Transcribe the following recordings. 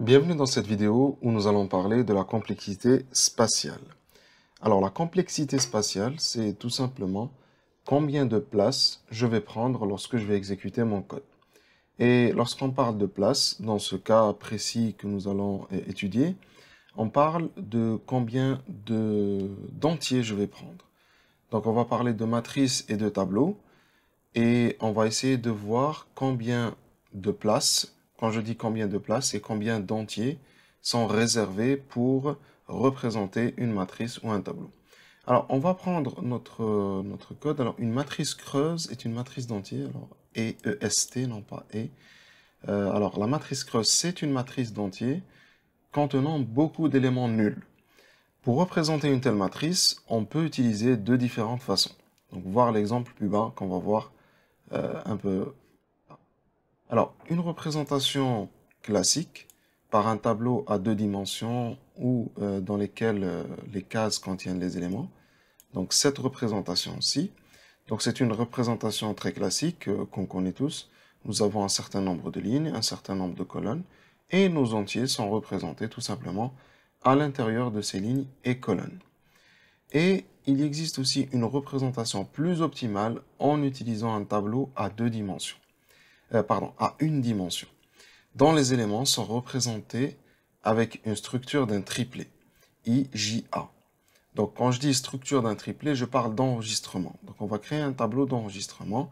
Bienvenue dans cette vidéo où nous allons parler de la complexité spatiale. Alors la complexité spatiale, c'est tout simplement combien de places je vais prendre lorsque je vais exécuter mon code. Et lorsqu'on parle de place, dans ce cas précis que nous allons euh, étudier, on parle de combien d'entiers je vais prendre. Donc on va parler de matrices et de tableaux, et on va essayer de voir combien de places quand je dis combien de places, et combien d'entiers sont réservés pour représenter une matrice ou un tableau. Alors, on va prendre notre, euh, notre code. Alors, une matrice creuse est une matrice d'entiers. Alors, E, E, S, T, non pas E. Euh, alors, la matrice creuse, c'est une matrice d'entiers contenant beaucoup d'éléments nuls. Pour représenter une telle matrice, on peut utiliser deux différentes façons. Donc, voir l'exemple plus bas qu'on va voir euh, un peu alors, une représentation classique par un tableau à deux dimensions ou euh, dans lesquelles euh, les cases contiennent les éléments. Donc cette représentation-ci, donc c'est une représentation très classique euh, qu'on connaît tous. Nous avons un certain nombre de lignes, un certain nombre de colonnes, et nos entiers sont représentés tout simplement à l'intérieur de ces lignes et colonnes. Et il existe aussi une représentation plus optimale en utilisant un tableau à deux dimensions. Euh, pardon, à une dimension, dont les éléments sont représentés avec une structure d'un triplé, IJA. Donc quand je dis structure d'un triplé, je parle d'enregistrement. Donc on va créer un tableau d'enregistrement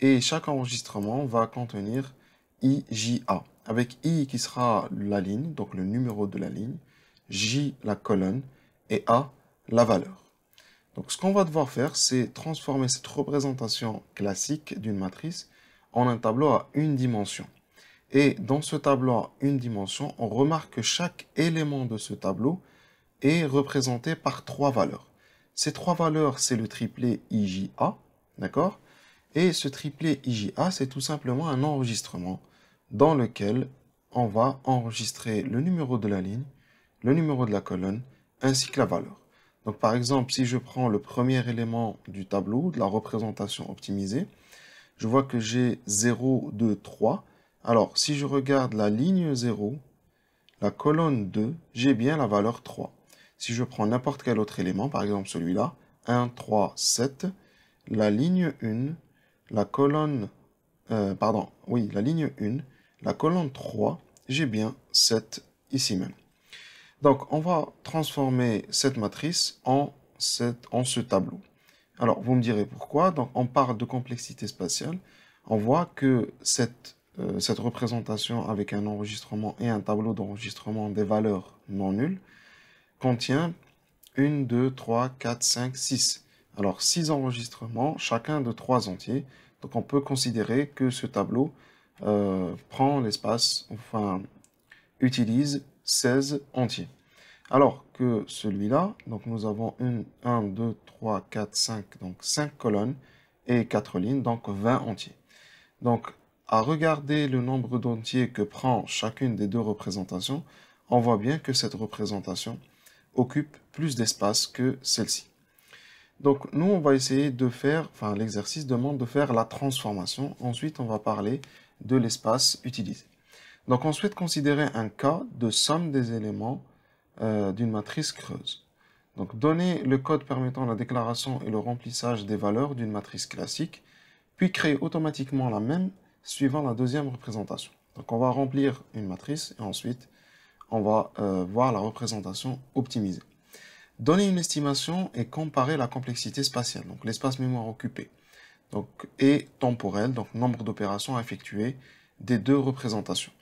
et chaque enregistrement va contenir IJA, avec I qui sera la ligne, donc le numéro de la ligne, J la colonne et A la valeur. Donc ce qu'on va devoir faire, c'est transformer cette représentation classique d'une matrice en un tableau à une dimension. Et dans ce tableau à une dimension, on remarque que chaque élément de ce tableau est représenté par trois valeurs. Ces trois valeurs, c'est le triplé IJA, d'accord Et ce triplé IJA, c'est tout simplement un enregistrement dans lequel on va enregistrer le numéro de la ligne, le numéro de la colonne, ainsi que la valeur. Donc par exemple, si je prends le premier élément du tableau, de la représentation optimisée, je vois que j'ai 0, 2, 3. Alors, si je regarde la ligne 0, la colonne 2, j'ai bien la valeur 3. Si je prends n'importe quel autre élément, par exemple celui-là, 1, 3, 7, la ligne 1, la colonne, euh, pardon, oui, la ligne 1, la colonne 3, j'ai bien 7 ici même. Donc, on va transformer cette matrice en, cette, en ce tableau. Alors, vous me direz pourquoi. Donc, on parle de complexité spatiale. On voit que cette, euh, cette représentation avec un enregistrement et un tableau d'enregistrement des valeurs non nulles contient 1, 2, 3, 4, 5, 6. Alors, 6 enregistrements, chacun de 3 entiers. Donc, on peut considérer que ce tableau euh, prend l'espace, enfin, utilise 16 entiers. Alors que celui-là, donc nous avons 1, 2, 3, 4, 5, donc 5 colonnes et 4 lignes, donc 20 entiers. Donc à regarder le nombre d'entiers que prend chacune des deux représentations, on voit bien que cette représentation occupe plus d'espace que celle-ci. Donc nous, on va essayer de faire, enfin l'exercice demande de faire la transformation. Ensuite, on va parler de l'espace utilisé. Donc on souhaite considérer un cas de somme des éléments euh, d'une matrice creuse. Donc donner le code permettant la déclaration et le remplissage des valeurs d'une matrice classique, puis créer automatiquement la même suivant la deuxième représentation. Donc on va remplir une matrice et ensuite on va euh, voir la représentation optimisée. Donner une estimation et comparer la complexité spatiale, donc l'espace mémoire occupé, donc, et temporel, donc nombre d'opérations effectuées des deux représentations.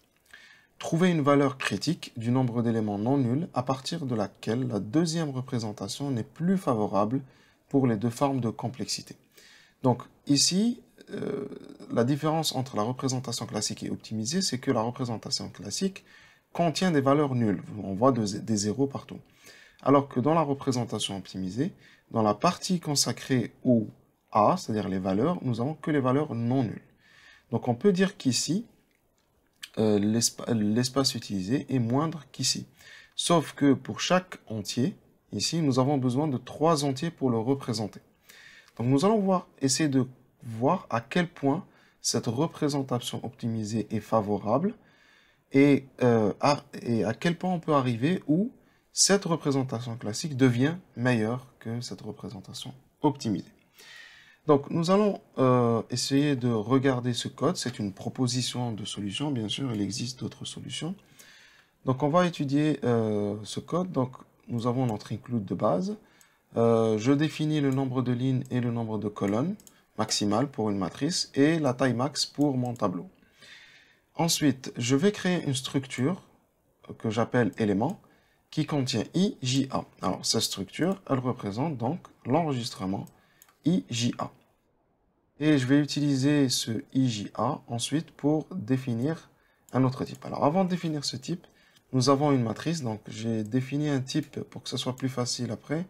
Trouver une valeur critique du nombre d'éléments non nuls à partir de laquelle la deuxième représentation n'est plus favorable pour les deux formes de complexité. Donc ici, euh, la différence entre la représentation classique et optimisée, c'est que la représentation classique contient des valeurs nulles. On voit des zéros partout. Alors que dans la représentation optimisée, dans la partie consacrée au A, c'est-à-dire les valeurs, nous avons que les valeurs non nulles. Donc on peut dire qu'ici, euh, l'espace utilisé est moindre qu'ici. Sauf que pour chaque entier, ici, nous avons besoin de trois entiers pour le représenter. Donc nous allons voir, essayer de voir à quel point cette représentation optimisée est favorable et, euh, et à quel point on peut arriver où cette représentation classique devient meilleure que cette représentation optimisée. Donc nous allons euh, essayer de regarder ce code. C'est une proposition de solution, bien sûr, il existe d'autres solutions. Donc on va étudier euh, ce code. Donc nous avons notre include de base. Euh, je définis le nombre de lignes et le nombre de colonnes maximales pour une matrice et la taille max pour mon tableau. Ensuite, je vais créer une structure que j'appelle élément qui contient I, J, A. Alors cette structure, elle représente donc l'enregistrement IJA. Et je vais utiliser ce IJA ensuite pour définir un autre type. Alors avant de définir ce type, nous avons une matrice. Donc j'ai défini un type pour que ce soit plus facile après.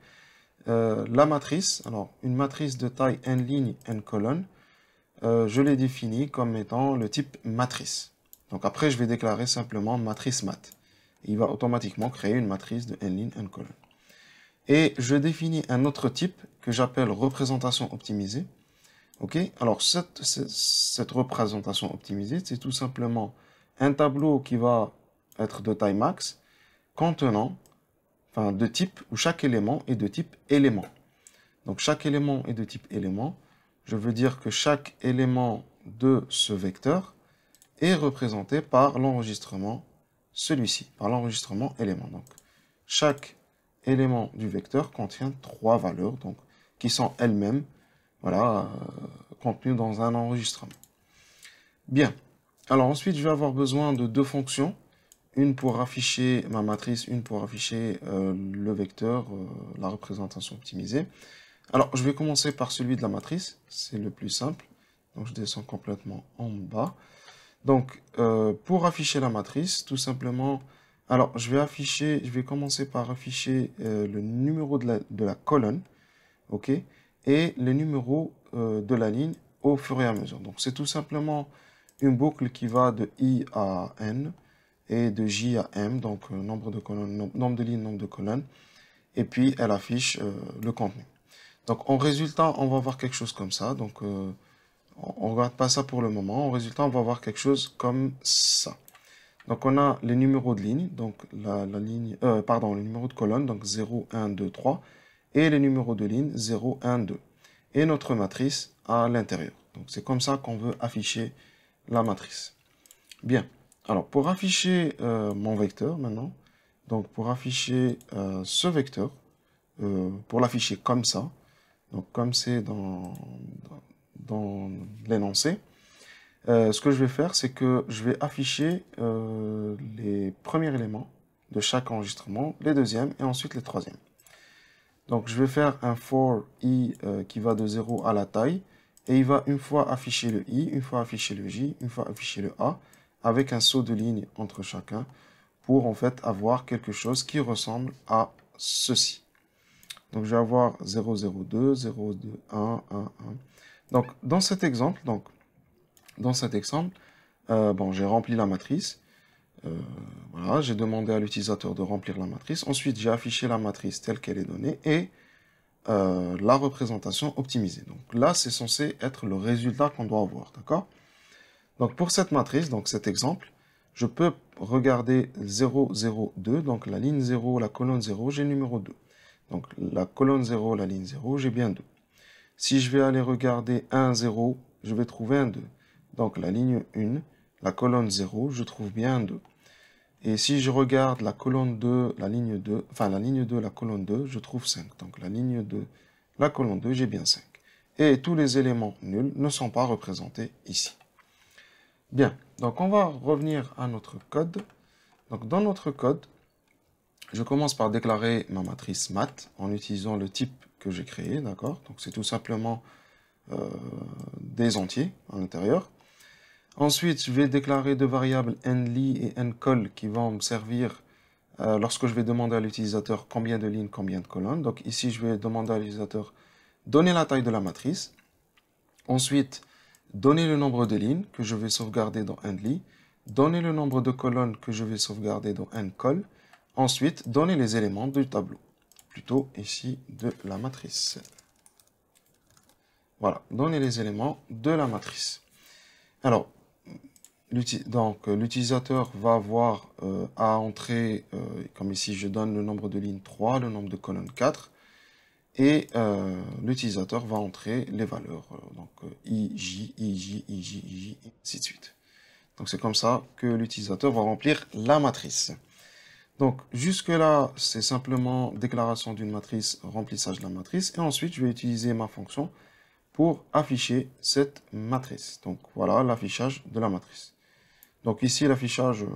Euh, la matrice, alors une matrice de taille n ligne, n colonne, euh, je l'ai définie comme étant le type matrice. Donc après, je vais déclarer simplement matrice mat. Il va automatiquement créer une matrice de n ligne, n colonne. Et je définis un autre type que j'appelle représentation optimisée. Ok Alors, cette, représentation optimisée, c'est tout simplement un tableau qui va être de taille max contenant, enfin, de type, où chaque élément est de type élément. Donc, chaque élément est de type élément. Je veux dire que chaque élément de ce vecteur est représenté par l'enregistrement celui-ci, par l'enregistrement élément. Donc, chaque élément du vecteur contient trois valeurs, donc qui sont elles-mêmes voilà, euh, contenues dans un enregistrement. Bien, alors ensuite je vais avoir besoin de deux fonctions, une pour afficher ma matrice, une pour afficher euh, le vecteur, euh, la représentation optimisée. Alors je vais commencer par celui de la matrice, c'est le plus simple, donc je descends complètement en bas. Donc pour afficher la matrice, tout simplement alors, je vais afficher, je vais commencer par afficher euh, le numéro de la, colonne, ok, et le numéro euh, de la ligne au fur et à mesure. Donc, c'est tout simplement une boucle qui va de I à N et de J à M, donc euh, nombre de colonnes, nombre de lignes, nombre de colonnes, et puis elle affiche le contenu. Donc, en résultat, on va voir quelque chose comme ça. Donc, on ne regarde pas ça pour le moment. En résultat, on va voir quelque chose comme ça. Donc on a les numéros de ligne, donc la, ligne, euh, pardon, le numéro de colonne, donc 0, 1, 2, 3, et les numéros de ligne 0, 1, 2, et notre matrice à l'intérieur. Donc c'est comme ça qu'on veut afficher la matrice. Bien, alors pour afficher euh, mon vecteur maintenant, donc pour afficher euh, ce vecteur, pour l'afficher comme ça, donc comme c'est dans l'énoncé, euh, ce que je vais faire, c'est que je vais afficher euh, les premiers éléments de chaque enregistrement, les deuxièmes et ensuite les troisièmes. Donc je vais faire un for i euh, qui va de 0 à la taille et il va une fois afficher le i, une fois afficher le j, une fois afficher le a avec un saut de ligne entre chacun pour en fait avoir quelque chose qui ressemble à ceci. Donc je vais avoir 002, 021, 1, 1. Donc dans cet exemple, donc dans cet exemple, euh, bon, j'ai rempli la matrice. Euh, j'ai demandé à l'utilisateur de remplir la matrice. Ensuite, j'ai affiché la matrice telle qu'elle est donnée et euh, la représentation optimisée. Donc là, c'est censé être le résultat qu'on doit avoir, d'accord Donc pour cette matrice, donc cet exemple, je peux regarder 0, 0, 2, donc la ligne 0, la colonne 0, j'ai numéro 2. Donc la colonne 0, la ligne 0, j'ai bien 2. Si je vais aller regarder 1, 0, je vais trouver un 2. Donc la ligne 1, la colonne 0, je trouve bien 2. Et si je regarde la colonne 2, la ligne 2, enfin la ligne 2, la colonne 2, je trouve 5. Donc la ligne 2, la colonne 2, j'ai bien 5. Et tous les éléments nuls ne sont pas représentés ici. Bien, donc on va revenir à notre code. Donc dans notre code, je commence par déclarer ma matrice mat en utilisant le type que j'ai créé, d'accord Donc c'est tout simplement euh, des entiers à l'intérieur. Ensuite, je vais déclarer deux variables nli et ncol qui vont me servir euh, lorsque je vais demander à l'utilisateur combien de lignes, combien de colonnes. Donc ici, je vais demander à l'utilisateur donner la taille de la matrice. Ensuite, donner le nombre de lignes que je vais sauvegarder dans endly. Donner le nombre de colonnes que je vais sauvegarder dans ncol Ensuite, donner les éléments du tableau, plutôt ici de la matrice. Voilà, donner les éléments de la matrice. Alors, donc euh, l'utilisateur va avoir euh, à entrer, euh, comme ici je donne le nombre de lignes 3, le nombre de colonnes 4, et l'utilisateur va entrer les valeurs, donc i, j, i, j, i, j, i, ainsi de suite. Donc c'est comme ça que l'utilisateur va remplir la matrice. Donc jusque-là, c'est simplement déclaration d'une matrice, remplissage de la matrice, et ensuite je vais utiliser ma fonction pour afficher cette matrice. Donc voilà l'affichage de la matrice. Donc ici, l'affichage, euh,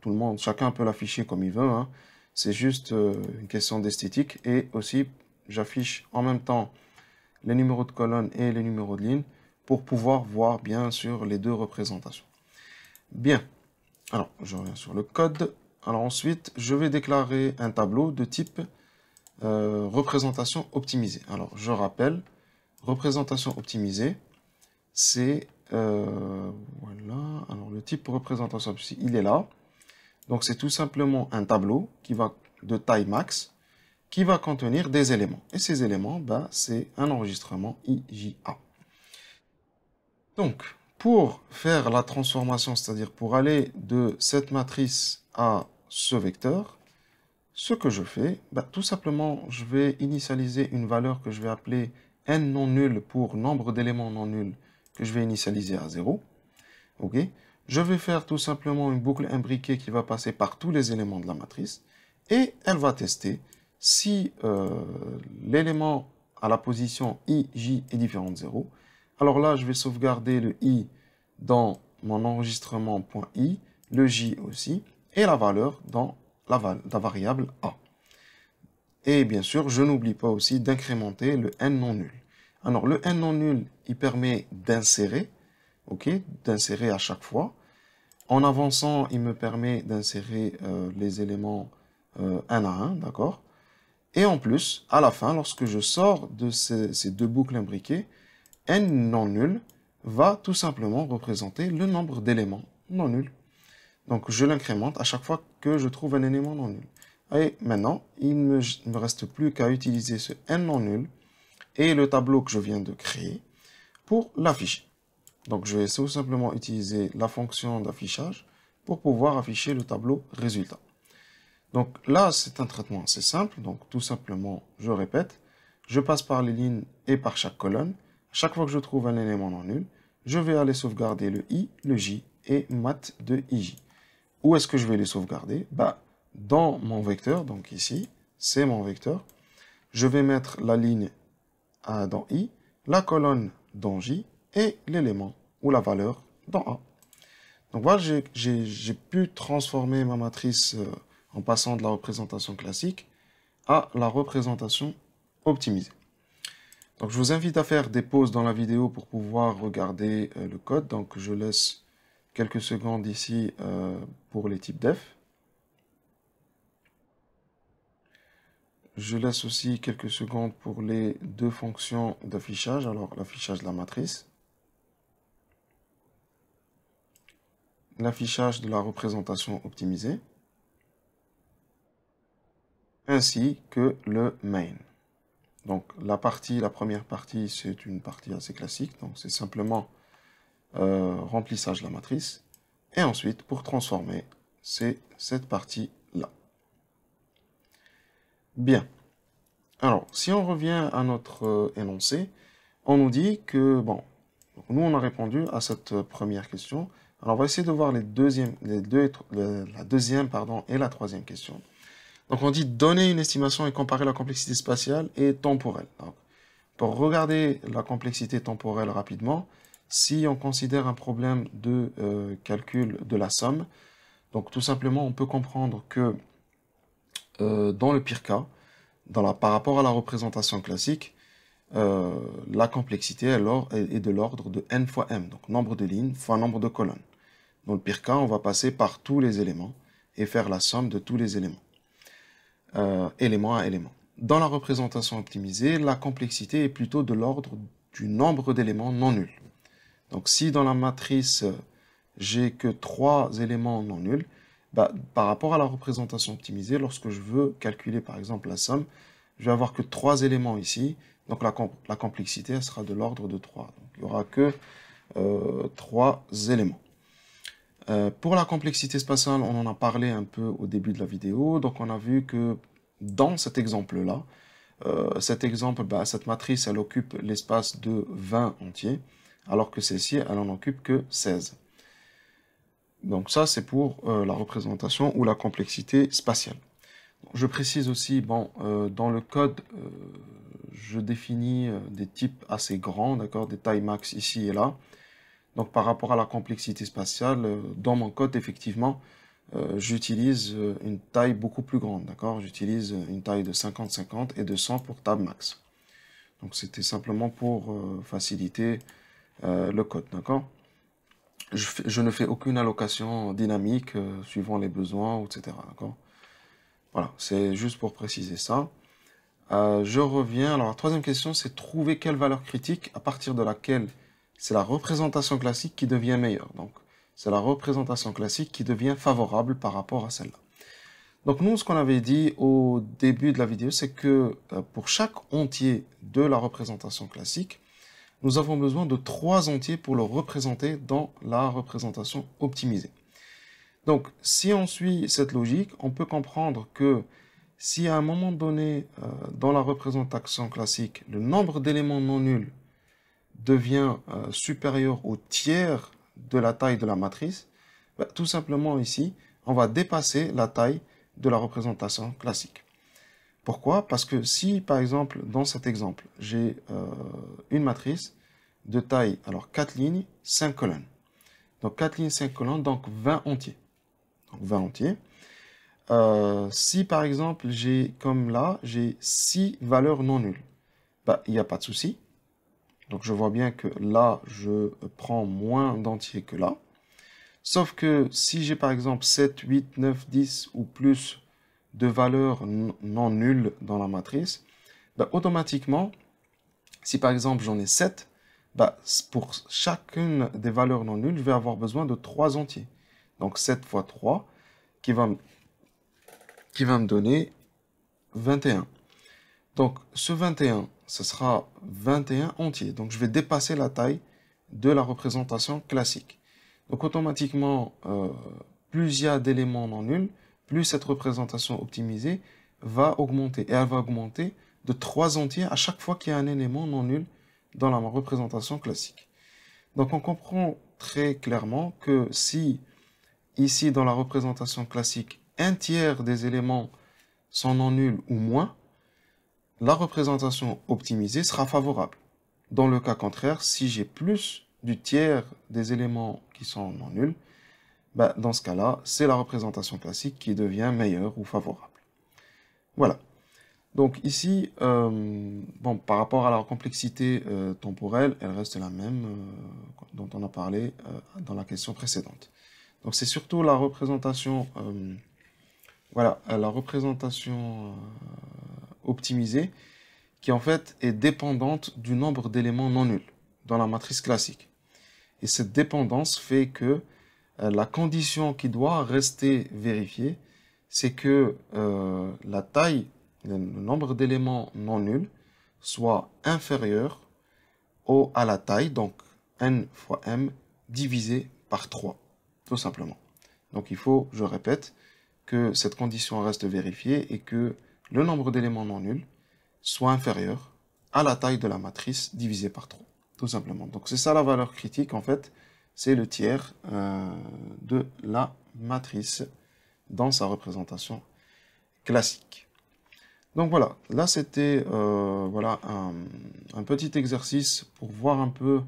tout le monde, chacun peut l'afficher comme il veut. Hein. C'est juste euh, une question d'esthétique. Et aussi, j'affiche en même temps les numéros de colonne et les numéros de ligne pour pouvoir voir bien sûr les deux représentations. Bien. Alors, je reviens sur le code. Alors ensuite, je vais déclarer un tableau de type euh, représentation optimisée. Alors, je rappelle, représentation optimisée, c'est euh, voilà. Alors, le type représentation, il est là. Donc, c'est tout simplement un tableau qui va de taille max qui va contenir des éléments. Et ces éléments, ben, c'est un enregistrement IJA. Donc, pour faire la transformation, c'est-à-dire pour aller de cette matrice à ce vecteur, ce que je fais, ben, tout simplement, je vais initialiser une valeur que je vais appeler n non nul pour nombre d'éléments non nuls que je vais initialiser à 0. ok je vais faire tout simplement une boucle imbriquée qui va passer par tous les éléments de la matrice et elle va tester si euh, l'élément à la position i, j est différent de 0. Alors là, je vais sauvegarder le i dans mon enregistrement .i, le j aussi, et la valeur dans la variable a. Et bien sûr, je n'oublie pas aussi d'incrémenter le n non nul. Alors, le n non nul, il permet d'insérer, ok, d'insérer à chaque fois. En avançant, il me permet d'insérer euh, les éléments euh, un à un, d'accord Et en plus, à la fin, lorsque je sors de ces, deux boucles imbriquées, n non nul va tout simplement représenter le nombre d'éléments non nuls. Donc, je l'incrémente à chaque fois que je trouve un élément non nul. Et maintenant, il ne me reste plus qu'à utiliser ce n non nul et le tableau que je viens de créer pour l'afficher. Donc je vais tout simplement utiliser la fonction d'affichage pour pouvoir afficher le tableau résultat. Donc là, c'est un traitement assez simple. Donc tout simplement, je répète, je passe par les lignes et par chaque colonne. Chaque fois que je trouve un élément non nul, je vais aller sauvegarder le i, le j et mat de ij. Où est-ce que je vais les sauvegarder bah, Dans mon vecteur, donc ici, c'est mon vecteur. Je vais mettre la ligne a dans I, la colonne dans J et l'élément ou la valeur dans A. Donc voilà, j'ai pu transformer ma matrice euh, en passant de la représentation classique à la représentation optimisée. Donc je vous invite à faire des pauses dans la vidéo pour pouvoir regarder euh, le code. Donc je laisse quelques secondes ici euh, pour les types def. Je laisse aussi quelques secondes pour les deux fonctions d'affichage. Alors, l'affichage de la matrice. L'affichage de la représentation optimisée. Ainsi que le main. Donc, la partie, la première partie, c'est une partie assez classique. Donc, c'est simplement euh, remplissage de la matrice. Et ensuite, pour transformer, c'est cette partie Bien. Alors, si on revient à notre euh, énoncé, on nous dit que, bon, nous on a répondu à cette euh, première question. Alors, on va essayer de voir les la deuxième pardon, et la troisième question. Donc, on dit donner une estimation et comparer la complexité spatiale et temporelle. pour regarder la complexité temporelle rapidement, si on considère un problème de euh, calcul de la somme, donc tout simplement, on peut comprendre que euh, dans le pire cas, par rapport à la représentation classique, euh, la complexité est de l'ordre de n fois m, donc nombre de lignes fois nombre de colonnes. Dans le pire cas, on va passer par tous les éléments et faire la somme de tous les éléments, euh, élément à élément. Dans la représentation optimisée, la complexité est plutôt de l'ordre du nombre d'éléments non nuls. Donc si dans la matrice, j'ai que trois éléments non nuls, bah, par rapport à la représentation optimisée, lorsque je veux calculer par exemple la somme, je vais avoir que trois éléments ici, donc la, complexité sera de l'ordre de 3. il n'y aura que euh, trois éléments. Euh, pour la complexité spatiale, on en a parlé un peu au début de la vidéo, donc on a vu que dans cet exemple-là, euh, bah, cette matrice, elle occupe l'espace de 20 entiers, alors que celle-ci, elle en occupe que 16. Donc ça, c'est pour euh, la représentation ou la complexité spatiale. Je précise aussi, bon, euh, dans le code, euh, je définis des types assez grands, d'accord, des tailles max ici et là. Donc par rapport à la complexité spatiale, dans mon code, effectivement, j'utilise une taille beaucoup plus grande, d'accord J'utilise une taille de 50-50 et de 100 pour tab max. Donc c'était simplement pour faciliter le code, d'accord je, ne fais aucune allocation dynamique euh, suivant les besoins, etc. Voilà, c'est juste pour préciser ça. Euh, je reviens. Alors, la troisième question, c'est trouver quelle valeur critique à partir de laquelle c'est la représentation classique qui devient meilleure. Donc, c'est la représentation classique qui devient favorable par rapport à celle-là. Donc, nous, ce qu'on avait dit au début de la vidéo, c'est que euh, pour chaque entier de la représentation classique, nous avons besoin de trois entiers pour le représenter dans la représentation optimisée. Donc, si on suit cette logique, on peut comprendre que si à un moment donné, euh, dans la représentation classique, le nombre d'éléments non nuls devient euh, supérieur au tiers de la taille de la matrice, bah, tout simplement ici, on va dépasser la taille de la représentation classique. Pourquoi Parce que si, par exemple, dans cet exemple, j'ai euh, une matrice de taille, alors 4 lignes, 5 colonnes. Donc 4 lignes, 5 colonnes, donc 20 entiers. Donc 20 entiers. Euh, si, par exemple, j'ai, comme là, j'ai 6 valeurs non nulles, bah, il n'y a pas de souci. Donc je vois bien que là, je prends moins d'entiers que là. Sauf que si j'ai par exemple 7, 8, 9, 10 ou plus de valeurs non nulles dans la matrice, bah, automatiquement, si par exemple j'en ai 7, bah, pour chacune des valeurs non nulles, je vais avoir besoin de 3 entiers. Donc 7 fois 3 qui va, qui va me donner 21. Donc ce 21, ce sera 21 entiers. Donc je vais dépasser la taille de la représentation classique. Donc automatiquement, euh, plus il y a d'éléments non nuls, plus cette représentation optimisée va augmenter. Et elle va augmenter de 3 entiers à chaque fois qu'il y a un élément non nul dans la représentation classique. Donc on comprend très clairement que si ici dans la représentation classique, un tiers des éléments sont non nuls ou moins, la représentation optimisée sera favorable. Dans le cas contraire, si j'ai plus du tiers des éléments qui sont non nuls, bah, dans ce cas-là, c'est la représentation classique qui devient meilleure ou favorable. Voilà. Donc ici, euh, bon, par rapport à la complexité euh, temporelle, elle reste la même euh, dont on a parlé dans la question précédente. Donc c'est surtout la représentation, voilà, la représentation optimisée qui en fait est dépendante du nombre d'éléments non nuls dans la matrice classique. Et cette dépendance fait que euh, la condition qui doit rester vérifiée, c'est que euh, la taille, le nombre d'éléments non nuls, soit inférieur au, à la taille, donc n fois m divisé par 3, tout simplement. Donc il faut, je répète, que cette condition reste vérifiée et que le nombre d'éléments non nuls soit inférieur à la taille de la matrice divisée par 3, tout simplement. Donc c'est ça la valeur critique, en fait, c'est le tiers euh, de la matrice dans sa représentation classique. Donc voilà, là c'était euh, voilà, un, petit exercice pour voir un peu,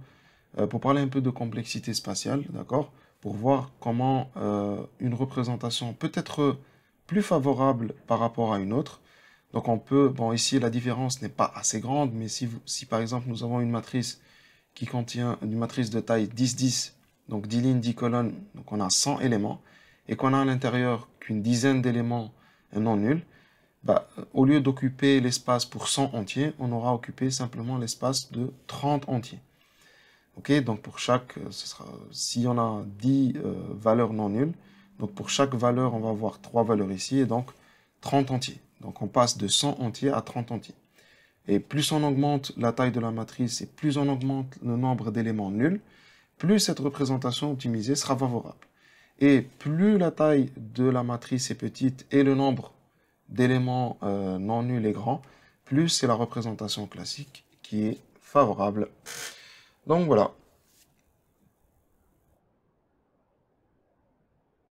euh, pour parler un peu de complexité spatiale, d'accord Pour voir comment une représentation peut être plus favorable par rapport à une autre. Donc on peut, bon ici la différence n'est pas assez grande, mais si, si par exemple nous avons une matrice qui contient une matrice de taille 10-10 donc 10 lignes, 10 colonnes, donc on a 100 éléments, et qu'on a à l'intérieur qu'une dizaine d'éléments non nuls, bah, euh, au lieu d'occuper l'espace pour 100 entiers, on aura occupé simplement l'espace de 30 entiers. donc pour chaque, euh, si on a 10 euh, valeurs non nulles, donc pour chaque valeur, on va avoir 3 valeurs ici, et donc 30 entiers. Donc on passe de 100 entiers à 30 entiers. Et plus on augmente la taille de la matrice, et plus on augmente le nombre d'éléments nuls, plus cette représentation optimisée sera favorable. Et plus la taille de la matrice est petite et le nombre d'éléments euh, non nuls est grand, plus c'est la représentation classique qui est favorable. Donc voilà,